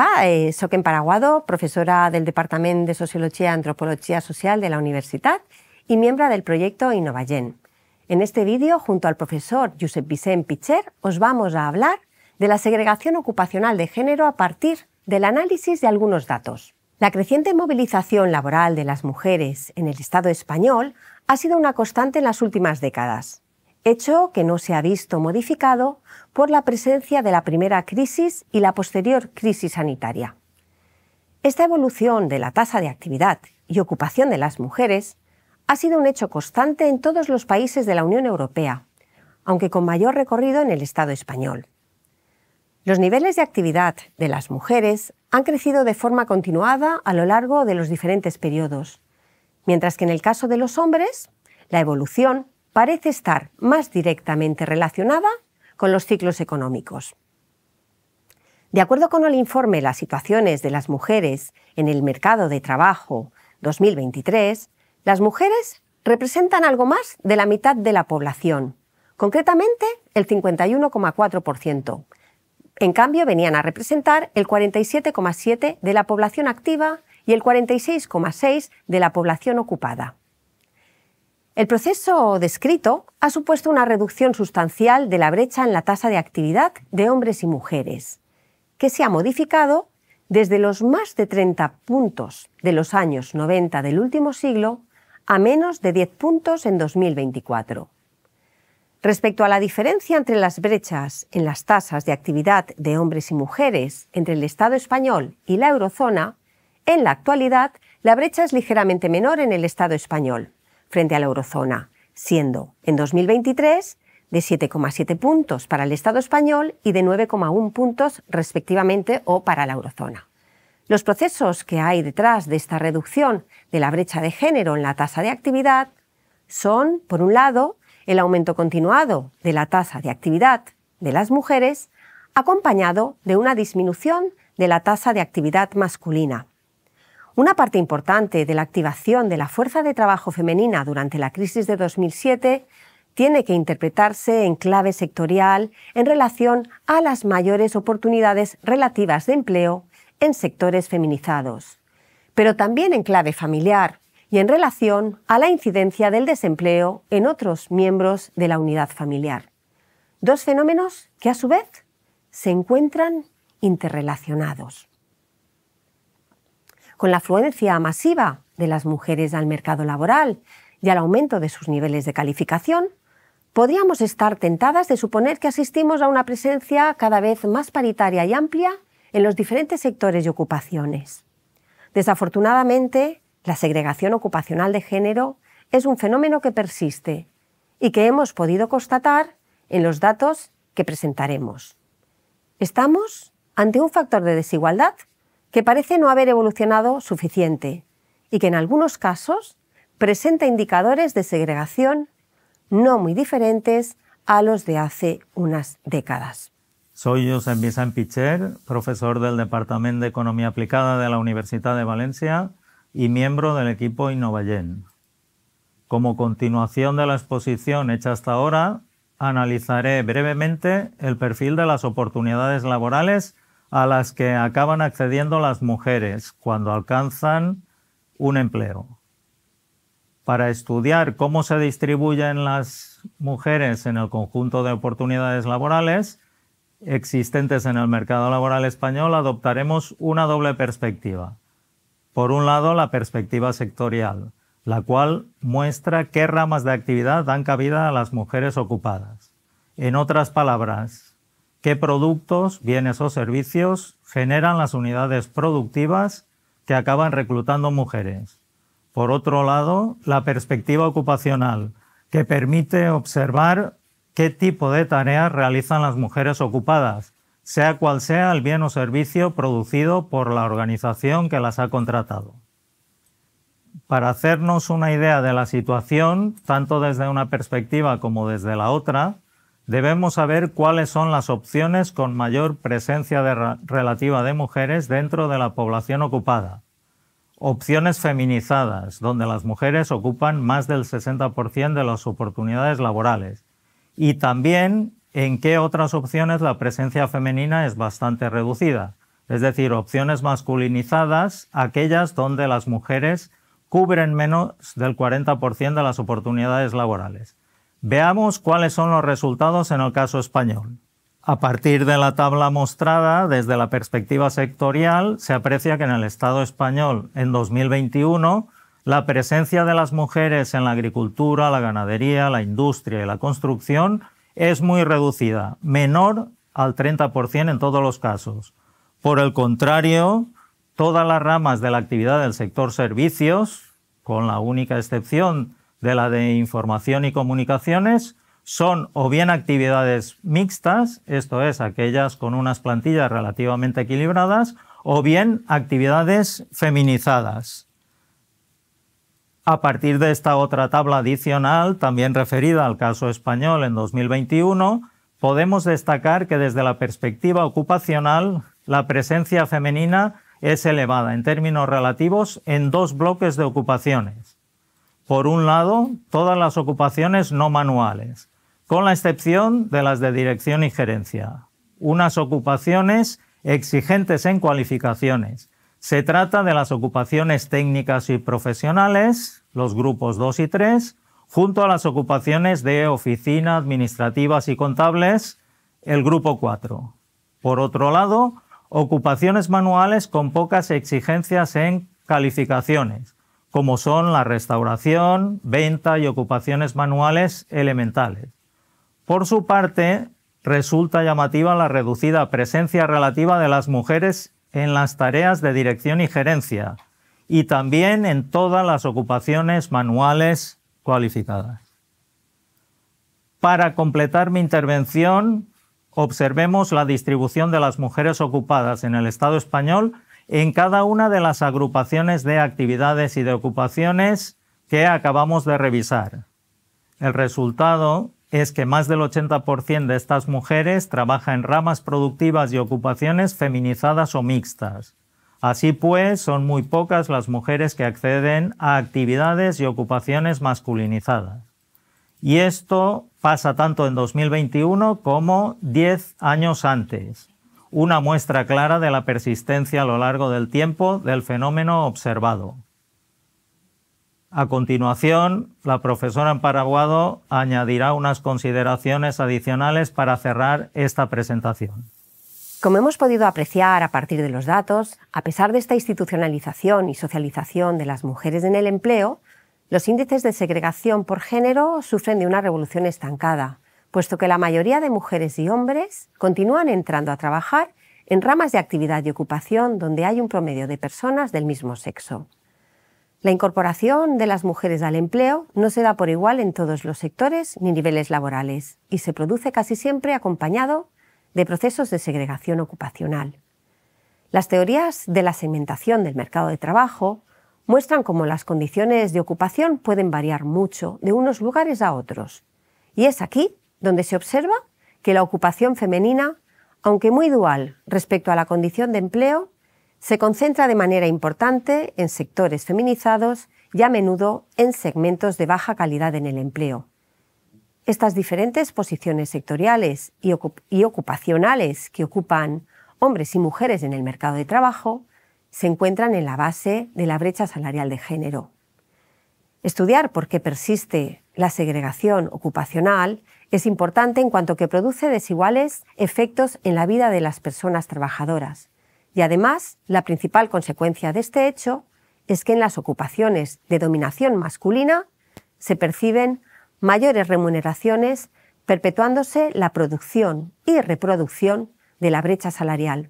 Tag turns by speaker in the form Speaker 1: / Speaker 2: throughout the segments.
Speaker 1: Hola, eh, profesora del Departamento de Sociología y Antropología Social de la Universidad y miembro del proyecto Innovayen. En este vídeo, junto al profesor Josep Vicent Picher, os vamos a hablar de la segregación ocupacional de género a partir del análisis de algunos datos. La creciente movilización laboral de las mujeres en el Estado español ha sido una constante en las últimas décadas hecho que no se ha visto modificado por la presencia de la primera crisis y la posterior crisis sanitaria. Esta evolución de la tasa de actividad y ocupación de las mujeres ha sido un hecho constante en todos los países de la Unión Europea, aunque con mayor recorrido en el Estado español. Los niveles de actividad de las mujeres han crecido de forma continuada a lo largo de los diferentes periodos, mientras que en el caso de los hombres, la evolución parece estar más directamente relacionada con los ciclos económicos. De acuerdo con el informe Las situaciones de las mujeres en el mercado de trabajo 2023, las mujeres representan algo más de la mitad de la población, concretamente el 51,4%. En cambio, venían a representar el 47,7% de la población activa y el 46,6% de la población ocupada. El proceso descrito ha supuesto una reducción sustancial de la brecha en la tasa de actividad de hombres y mujeres, que se ha modificado desde los más de 30 puntos de los años 90 del último siglo a menos de 10 puntos en 2024. Respecto a la diferencia entre las brechas en las tasas de actividad de hombres y mujeres entre el Estado español y la eurozona, en la actualidad la brecha es ligeramente menor en el Estado español, frente a la eurozona, siendo en 2023 de 7,7 puntos para el Estado español y de 9,1 puntos respectivamente o para la eurozona. Los procesos que hay detrás de esta reducción de la brecha de género en la tasa de actividad son, por un lado, el aumento continuado de la tasa de actividad de las mujeres, acompañado de una disminución de la tasa de actividad masculina, una parte importante de la activación de la fuerza de trabajo femenina durante la crisis de 2007 tiene que interpretarse en clave sectorial en relación a las mayores oportunidades relativas de empleo en sectores feminizados, pero también en clave familiar y en relación a la incidencia del desempleo en otros miembros de la unidad familiar. Dos fenómenos que a su vez se encuentran interrelacionados con la afluencia masiva de las mujeres al mercado laboral y al aumento de sus niveles de calificación, podríamos estar tentadas de suponer que asistimos a una presencia cada vez más paritaria y amplia en los diferentes sectores y ocupaciones. Desafortunadamente, la segregación ocupacional de género es un fenómeno que persiste y que hemos podido constatar en los datos que presentaremos. Estamos ante un factor de desigualdad que parece no haber evolucionado suficiente y que en algunos casos presenta indicadores de segregación no muy diferentes a los de hace unas décadas.
Speaker 2: Soy Josep Vicent Picher, profesor del Departamento de Economía Aplicada de la Universidad de Valencia y miembro del equipo Innovayen. Como continuación de la exposición hecha hasta ahora, analizaré brevemente el perfil de las oportunidades laborales a las que acaban accediendo las mujeres cuando alcanzan un empleo. Para estudiar cómo se distribuyen las mujeres en el conjunto de oportunidades laborales existentes en el mercado laboral español, adoptaremos una doble perspectiva. Por un lado, la perspectiva sectorial, la cual muestra qué ramas de actividad dan cabida a las mujeres ocupadas. En otras palabras, qué productos, bienes o servicios generan las unidades productivas que acaban reclutando mujeres. Por otro lado, la perspectiva ocupacional, que permite observar qué tipo de tareas realizan las mujeres ocupadas, sea cual sea el bien o servicio producido por la organización que las ha contratado. Para hacernos una idea de la situación, tanto desde una perspectiva como desde la otra, debemos saber cuáles son las opciones con mayor presencia relativa de mujeres dentro de la población ocupada. Opciones feminizadas, donde las mujeres ocupan más del 60% de las oportunidades laborales. Y también en qué otras opciones la presencia femenina es bastante reducida. Es decir, opciones masculinizadas, aquellas donde las mujeres cubren menos del 40% de las oportunidades laborales. Veamos cuáles son los resultados en el caso español. A partir de la tabla mostrada, desde la perspectiva sectorial, se aprecia que en el Estado español, en 2021, la presencia de las mujeres en la agricultura, la ganadería, la industria y la construcción es muy reducida, menor al 30% en todos los casos. Por el contrario, todas las ramas de la actividad del sector servicios, con la única excepción de la de información y comunicaciones son o bien actividades mixtas, esto es, aquellas con unas plantillas relativamente equilibradas, o bien actividades feminizadas. A partir de esta otra tabla adicional, también referida al caso español en 2021, podemos destacar que desde la perspectiva ocupacional, la presencia femenina es elevada en términos relativos en dos bloques de ocupaciones por un lado, todas las ocupaciones no manuales, con la excepción de las de dirección y gerencia. Unas ocupaciones exigentes en cualificaciones. Se trata de las ocupaciones técnicas y profesionales, los grupos 2 y 3, junto a las ocupaciones de oficina, administrativas y contables, el grupo 4. Por otro lado, ocupaciones manuales con pocas exigencias en calificaciones, como son la restauración, venta y ocupaciones manuales elementales. Por su parte, resulta llamativa la reducida presencia relativa de las mujeres en las tareas de dirección y gerencia y también en todas las ocupaciones manuales cualificadas. Para completar mi intervención, observemos la distribución de las mujeres ocupadas en el Estado español en cada una de las agrupaciones de actividades y de ocupaciones que acabamos de revisar. El resultado es que más del 80% de estas mujeres trabaja en ramas productivas y ocupaciones feminizadas o mixtas. Así pues, son muy pocas las mujeres que acceden a actividades y ocupaciones masculinizadas. Y esto pasa tanto en 2021 como 10 años antes una muestra clara de la persistencia a lo largo del tiempo del fenómeno observado. A continuación, la profesora Amparaguado añadirá unas consideraciones adicionales para cerrar esta presentación.
Speaker 1: Como hemos podido apreciar a partir de los datos, a pesar de esta institucionalización y socialización de las mujeres en el empleo, los índices de segregación por género sufren de una revolución estancada, puesto que la mayoría de mujeres y hombres continúan entrando a trabajar en ramas de actividad y ocupación donde hay un promedio de personas del mismo sexo. La incorporación de las mujeres al empleo no se da por igual en todos los sectores ni niveles laborales y se produce casi siempre acompañado de procesos de segregación ocupacional. Las teorías de la segmentación del mercado de trabajo muestran cómo las condiciones de ocupación pueden variar mucho de unos lugares a otros. Y es aquí donde se observa que la ocupación femenina, aunque muy dual respecto a la condición de empleo, se concentra de manera importante en sectores feminizados y a menudo en segmentos de baja calidad en el empleo. Estas diferentes posiciones sectoriales y, ocupacionales que ocupan hombres y mujeres en el mercado de trabajo se encuentran en la base de la brecha salarial de género. Estudiar por qué persiste la segregación ocupacional es importante en cuanto que produce desiguales efectos en la vida de las personas trabajadoras. Y además, la principal consecuencia de este hecho es que en las ocupaciones de dominación masculina se perciben mayores remuneraciones, perpetuándose la producción y reproducción de la brecha salarial,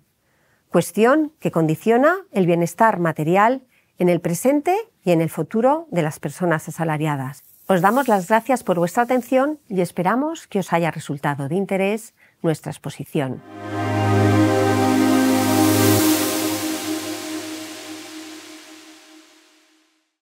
Speaker 1: cuestión que condiciona el bienestar material en el presente y en el futuro de las personas asalariadas. Os damos las gracias por vuestra atención y esperamos que os haya resultado de interés nuestra exposición.